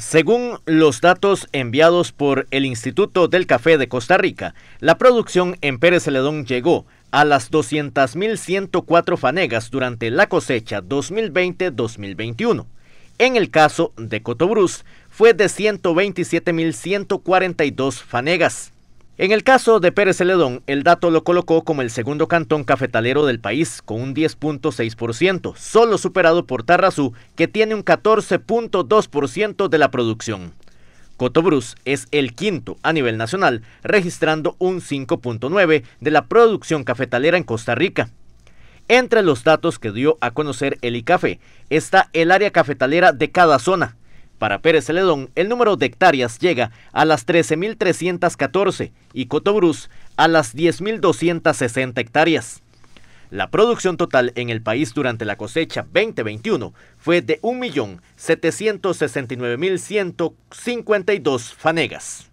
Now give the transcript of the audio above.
Según los datos enviados por el Instituto del Café de Costa Rica, la producción en Pérez Celedón llegó a las 200.104 fanegas durante la cosecha 2020-2021. En el caso de Cotobruz, fue de 127.142 fanegas. En el caso de Pérez Celedón, el dato lo colocó como el segundo cantón cafetalero del país, con un 10.6%, solo superado por Tarrazú, que tiene un 14.2% de la producción. Cotobrus es el quinto a nivel nacional, registrando un 5.9% de la producción cafetalera en Costa Rica. Entre los datos que dio a conocer el ICAFE está el área cafetalera de cada zona, para Pérez Celedón, el número de hectáreas llega a las 13.314 y Cotobruz a las 10.260 hectáreas. La producción total en el país durante la cosecha 2021 fue de 1.769.152 fanegas.